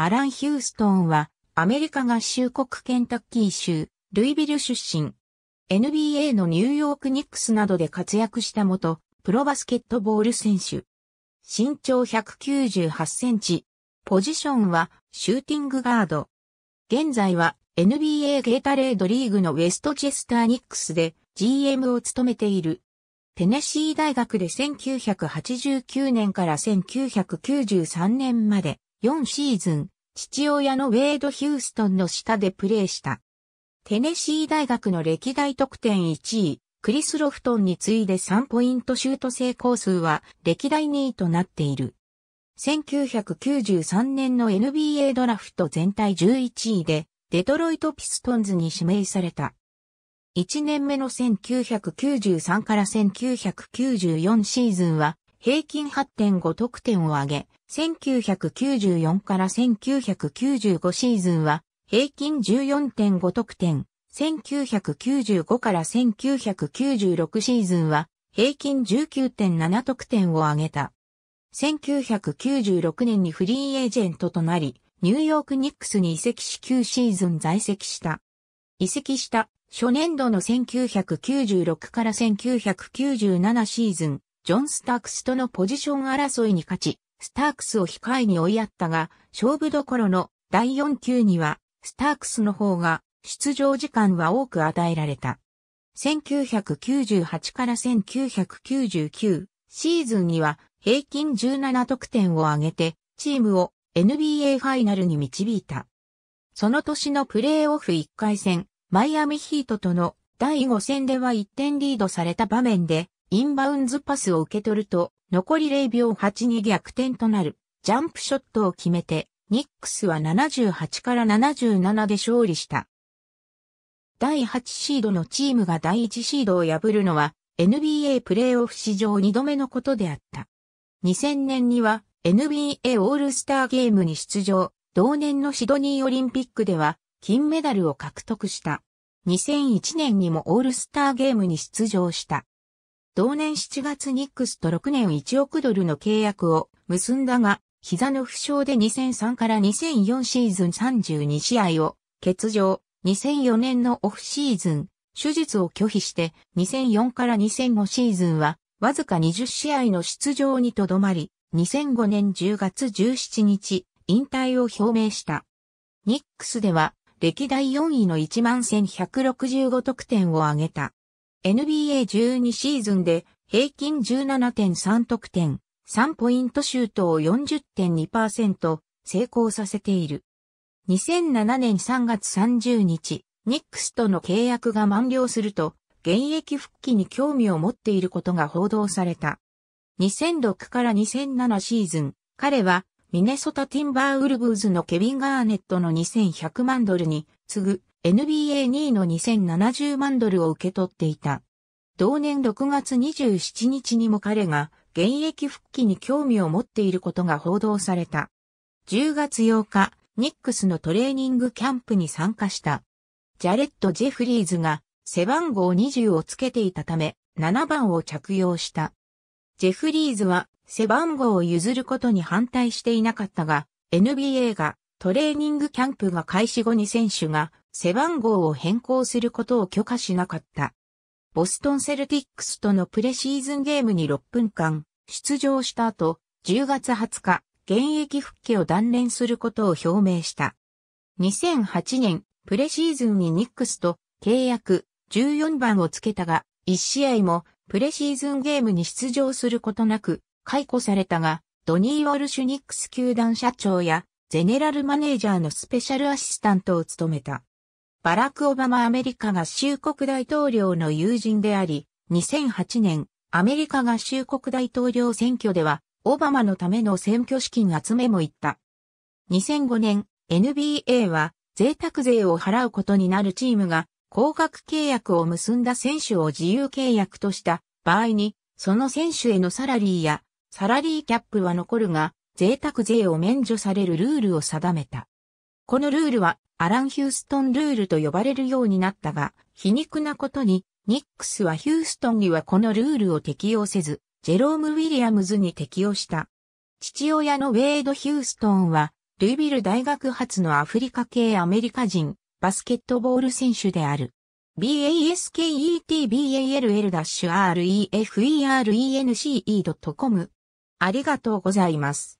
アラン・ヒューストンは、アメリカ合衆国ケンタッキー州、ルイビル出身。NBA のニューヨークニックスなどで活躍した元、プロバスケットボール選手。身長198センチ。ポジションは、シューティングガード。現在は、NBA ゲータレードリーグのウェストチェスターニックスで、GM を務めている。テネシー大学で1989年から1993年まで4シーズン、父親のウェイド・ヒューストンの下でプレーした。テネシー大学の歴代得点1位、クリス・ロフトンに次いで3ポイントシュート成功数は歴代2位となっている。1993年の NBA ドラフト全体11位で、デトロイト・ピストンズに指名された。1年目の1993から1994シーズンは平均8.5得点を挙げ、1994から1995シーズンは、平均14.5得点、1995から1996シーズンは、平均19.7得点を挙げた。1996年にフリーエージェントとなり、ニューヨークニックスに移籍し9シーズン在籍した。移籍した初年度の1996から1997シーズン、ジョン・スタークスとのポジション争いに勝ち、スタークスを控えに追いやったが、勝負どころの第4球には、スタークスの方が出場時間は多く与えられた。1998から1999シーズンには平均17得点を挙げて、チームを NBA ファイナルに導いた。その年のプレーオフ1回戦、マイアミヒートとの第5戦では1点リードされた場面で、インバウンズパスを受け取ると、残り0秒8に逆転となる、ジャンプショットを決めて、ニックスは78から77で勝利した。第8シードのチームが第1シードを破るのは、NBA プレーオフ史上2度目のことであった。2000年には、NBA オールスターゲームに出場、同年のシドニーオリンピックでは、金メダルを獲得した。2001年にもオールスターゲームに出場した。同年7月ニックスと6年1億ドルの契約を結んだが、膝の負傷で2003から2004シーズン32試合を欠場、2004年のオフシーズン、手術を拒否して2004から2005シーズンはわずか20試合の出場にとどまり、2005年10月17日、引退を表明した。ニックスでは歴代4位の1 1165得点を挙げた。NBA12 シーズンで平均17.3得点、3ポイントシュートを40.2%成功させている。2007年3月30日、ニックスとの契約が満了すると、現役復帰に興味を持っていることが報道された。2006から2007シーズン、彼はミネソタ・ティンバーウルブーズのケビン・ガーネットの2100万ドルに次ぐ NBA2 位の2070万ドルを受け取っていた。同年6月27日にも彼が現役復帰に興味を持っていることが報道された。10月8日、ニックスのトレーニングキャンプに参加した。ジャレット・ジェフリーズが背番号20をつけていたため、7番を着用した。ジェフリーズは背番号を譲ることに反対していなかったが、NBA がトレーニングキャンプが開始後に選手が背番号を変更することを許可しなかった。ボストンセルティックスとのプレシーズンゲームに6分間出場した後、10月20日、現役復帰を断念することを表明した。2008年、プレシーズンにニックスと契約14番をつけたが、1試合もプレシーズンゲームに出場することなく解雇されたが、ドニー・ウォルシュニックス球団社長やゼネラルマネージャーのスペシャルアシスタントを務めた。バラク・オバマアメリカ合衆国大統領の友人であり、2008年、アメリカ合衆国大統領選挙では、オバマのための選挙資金集めも言った。2005年、NBA は、贅沢税を払うことになるチームが、高額契約を結んだ選手を自由契約とした場合に、その選手へのサラリーやサラリーキャップは残るが、贅沢税を免除されるルールを定めた。このルールはアラン・ヒューストンルールと呼ばれるようになったが、皮肉なことに、ニックスはヒューストンにはこのルールを適用せず、ジェローム・ウィリアムズに適用した。父親のウェイド・ヒューストンは、ルイビル大学発のアフリカ系アメリカ人、バスケットボール選手である。b a s k e t b a l l r e f r e n c e c o m ありがとうございます。